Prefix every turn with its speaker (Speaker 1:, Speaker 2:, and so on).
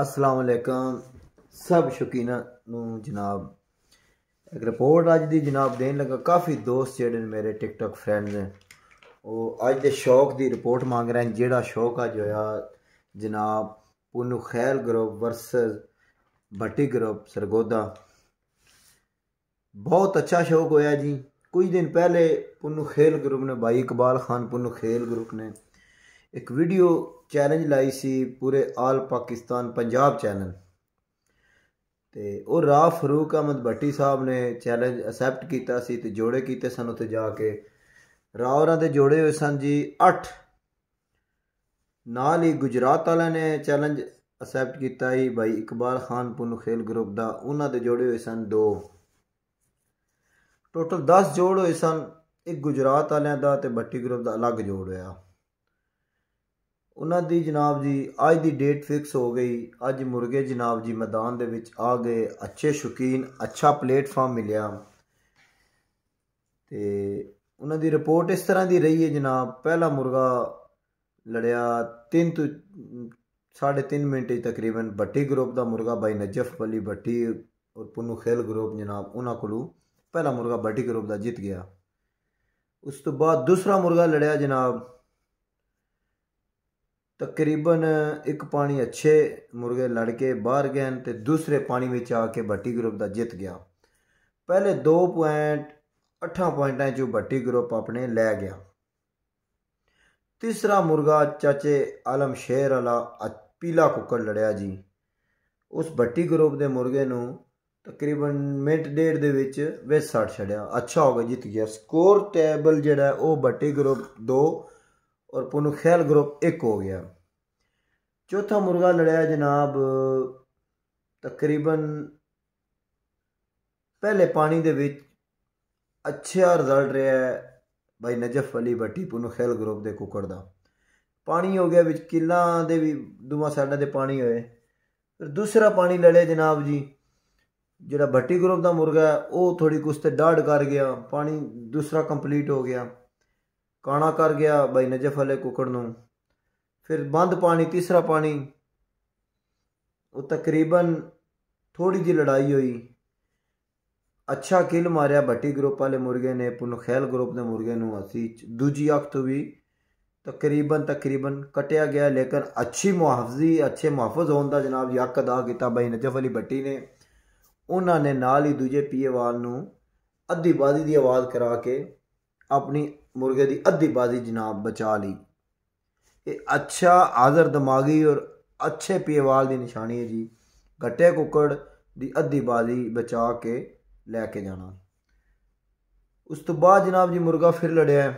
Speaker 1: ਅਸਲਾਮ ਅਲੈਕਮ ਸਭ ਸ਼ੁਕੀਨਾ ਨੂੰ ਜਨਾਬ ਇੱਕ ਰਿਪੋਰਟ ਅੱਜ ਦੀ ਜਨਾਬ ਦੇਣ ਲੱਗਾ ਕਾਫੀ ਦੋਸਤ ਜਿਹੜੇ ਮੇਰੇ ਟਿਕਟੌਕ ਫਰੈਂਡਸ ਨੇ ਉਹ ਅੱਜ ਦੇ ਸ਼ੌਕ ਦੀ ਰਿਪੋਰਟ ਮੰਗ ਰਹੇ ਨੇ ਜਿਹੜਾ ਸ਼ੌਕ ਅੱਜ ਹੋਇਆ ਜਨਾਬ Punnu Khel group versus Bhatti group Sargodha ਬਹੁਤ ਅੱਛਾ ਸ਼ੌਕ ਹੋਇਆ ਜੀ ਕੁਝ ਦਿਨ ਪਹਿਲੇ ਪੁੰਨੂ ਖੇਲ ਗਰੁੱਪ ਨੇ ਭਾਈ ਇਕਬਾਲ ਖਾਨ ਪੁੰਨੂ ਖੇਲ ਗਰੁੱਪ ਨੇ ਇੱਕ ਵੀਡੀਓ ਚੈਲੰਜ ਲਾਈ ਸੀ ਪੂਰੇ ਆਲ ਪਾਕਿਸਤਾਨ ਪੰਜਾਬ ਚੈਨਲ ਤੇ ਉਹ ਰਾ ਫਰੂਕ ਅਹਿਮਦ ਭੱਟੀ ਸਾਹਿਬ ਨੇ ਚੈਲੰਜ ਅਸੈਪਟ ਕੀਤਾ ਸੀ ਤੇ ਜੋੜੇ ਕੀਤੇ ਸਨ ਉੱਥੇ ਜਾ ਕੇ ਰਾ ਹੋਰਾਂ ਦੇ ਜੋੜੇ ਹੋਏ ਸਨ ਜੀ 8 ਨਾਲ ਹੀ ਗੁਜਰਾਤ ਵਾਲਿਆਂ ਨੇ ਚੈਲੰਜ ਅਸੈਪਟ ਕੀਤਾ ਹੀ ਭਾਈ ਇਕਬਾਲ ਖਾਨ ਪੁੰਨ ਖੇਲ ਗਰੁੱਪ ਦਾ ਉਹਨਾਂ ਦੇ ਜੋੜੇ ਹੋਏ ਸਨ 2 ਟੋਟਲ 10 ਜੋੜ ਹੋਏ ਸਨ ਇੱਕ ਗੁਜਰਾਤ ਵਾਲਿਆਂ ਦਾ ਤੇ ਭੱਟੀ ਗਰੁੱਪ ਦਾ ਅਲੱਗ ਜੋੜ ਹੋਇਆ ਉਹਨਾਂ ਦੀ ਜਨਾਬ ਜੀ ਅੱਜ ਦੀ ਡੇਟ ਫਿਕਸ ਹੋ ਗਈ ਅੱਜ ਮੁਰਗੇ ਜਨਾਬ ਜੀ ਮੈਦਾਨ ਦੇ ਵਿੱਚ ਆ ਗਏ ਅੱਛੇ ਸ਼ੁਕੀਨ ਅੱਛਾ ਪਲੇਟਫਾਰਮ ਮਿਲਿਆ ਤੇ ਉਹਨਾਂ ਦੀ ਰਿਪੋਰਟ ਇਸ ਤਰ੍ਹਾਂ ਦੀ ਰਹੀ ਹੈ ਜਨਾਬ ਪਹਿਲਾ ਮੁਰਗਾ ਲੜਿਆ 3 ਤੋਂ 3.5 ਮਿੰਟ ਤਕਰੀਬਨ ਬੱਟੀ ਗਰੁੱਪ ਦਾ ਮੁਰਗਾ ਬਾਈ ਨਜਫ ਬਲੀ ਬੱਟੀ ਔਰ ਪੁੰਨੂ ਖੇਲ ਗਰੁੱਪ ਜਨਾਬ ਉਹਨਾਂ ਕੋਲੋਂ ਪਹਿਲਾ ਮੁਰਗਾ ਬੱਟੀ ਗਰੁੱਪ ਦਾ ਜਿੱਤ ਗਿਆ ਉਸ ਤੋਂ ਬਾਅਦ ਦੂਸਰਾ ਮੁਰਗਾ ਲੜਿਆ ਜਨਾਬ ਤਕਰੀਬਨ ਇੱਕ ਪਾਣੀ ਅੱਛੇ ਮੁਰਗੇ ਲੜ ਕੇ ਬਾਹਰ ਗਏ ਤੇ ਦੂਸਰੇ ਪਾਣੀ ਵਿੱਚ ਆ ਕੇ ਭੱਟੀ ਗਰੁੱਪ ਦਾ ਜਿੱਤ ਗਿਆ ਪਹਿਲੇ 2 ਪੁਆਇੰਟ 8 ਪੁਆਇੰਟਾਂ ਜੋ ਭੱਟੀ ਗਰੁੱਪ ਆਪਣੇ ਲੈ ਗਿਆ ਤੀਸਰਾ ਮੁਰਗਾ ਚਾਚੇ ਆਲਮ ਸ਼ੇਰ ਵਾਲਾ ਪੀਲਾ ਕੁੱਕੜ ਲੜਿਆ ਜੀ ਉਸ ਭੱਟੀ ਗਰੁੱਪ ਦੇ ਮੁਰਗੇ ਨੂੰ ਤਕਰੀਬਨ ਮਿੰਟ ਡੇਢ ਦੇ ਵਿੱਚ ਵਿੱਚ ਸੜ ਛੜਿਆ ਅੱਛਾ ਹੋ ਗਿਆ ਜਿੱਤ ਗਿਆ ਸਕੋਰ ਟੇਬਲ ਜਿਹੜਾ ਉਹ ਭੱਟੀ ਗਰੁੱਪ 2 ਔਰ ਖੇਲ ਗਰੁੱਪ 1 ਹੋ ਗਿਆ ਚੌਥਾ ਮੁਰਗਾ ਲੜਿਆ ਜਨਾਬ ਤਕਰੀਬਨ ਪਹਿਲੇ ਪਾਣੀ ਦੇ ਵਿੱਚ ਅੱਛਾ ਰਿਜ਼ਲਟ ਰਿਹਾ ਹੈ ਭਾਈ ਨਜਫ ਅਲੀ ਬੱਟੀ ਖੇਲ ਗਰੁੱਪ ਦੇ ਕੁਕੜ ਦਾ ਪਾਣੀ ਹੋ ਗਿਆ ਵਿੱਚ ਕਿਲਾ ਦੇ ਵੀ ਦੋਵਾਂ ਸਾਈਡਾਂ ਦੇ ਪਾਣੀ ਹੋਏ ਫਿਰ ਦੂਸਰਾ ਪਾਣੀ ਲੜਿਆ ਜਨਾਬ ਜੀ ਜਿਹੜਾ ਭੱਟੀ ਗਰੁੱਪ ਦਾ ਮੁਰਗਾ ਉਹ ਥੋੜੀ ਕੁਸਤੇ ਡਾੜ ਕਰ ਗਿਆ ਪਾਣੀ ਦੂਸਰਾ ਕੰਪਲੀਟ ਹੋ ਗਿਆ ਕਾਣਾ ਕਰ ਗਿਆ ਬਾਈ ਨਜਫ ਅਲੇ ਕੁਕੜ ਨੂੰ ਫਿਰ ਬੰਦ ਪਾਣੀ ਤੀਸਰਾ ਪਾਣੀ ਉਹ ਤਕਰੀਬਨ ਥੋੜੀ ਜੀ ਲੜਾਈ ਹੋਈ ਅੱਛਾ ਕਿਲ ਮਾਰਿਆ ਭੱਟੀ ਗਰੁੱਪ ਵਾਲੇ ਮੁਰਗੇ ਨੇ ਖੈਲ ਗਰੁੱਪ ਦੇ ਮੁਰਗੇ ਨੂੰ ਅਸੀਂ ਦੂਜੀ ਅੱਖ ਤੋਂ ਵੀ ਤਕਰੀਬਨ ਤਕਰੀਬਨ ਕਟਿਆ ਗਿਆ ਲੇਕਿਨ ਅੱਛੀ ਮੁਹਾਫਜ਼ੀ ਅੱਛੇ ਮੁਹਾਫਜ਼ ਹੋਣ ਦਾ ਜਨਾਬ ਯੱਕ ਅਦਾ ਕੀਤਾ ਬਾਈ ਨਜਫ ਅਲੀ ਭੱਟੀ ਨੇ ਉਹਨਾਂ ਨੇ ਨਾਲ ਹੀ ਦੂਜੇ ਪੀਏ ਵਾਲ ਨੂੰ ਅੱਧੀ ਬਾਦੀ ਦੀ ਆਵਾਜ਼ ਕਰਾ ਕੇ ਆਪਣੀ ਮੁਰਗੇ ਦੀ ਅੱਧੀ ਬਾਜ਼ੀ ਜਨਾਬ ਬਚਾ ਲਈ ਇਹ ਅੱਛਾ ਆਦਰ ਦਿਮਾਗੀ ਔਰ ਅੱਛੇ ਪੀਵਾਲ ਦੀ ਨਿਸ਼ਾਨੀ ਹੈ ਜੀ ਘੱਟੇ ਕੁੱਕੜ ਦੀ ਅੱਧੀ ਬਾਜ਼ੀ ਬਚਾ ਕੇ ਲੈ ਕੇ ਜਾਣਾ ਉਸ ਤੋਂ ਬਾਅਦ ਜਨਾਬ ਜੀ ਮੁਰਗਾ ਫਿਰ ਲੜਿਆ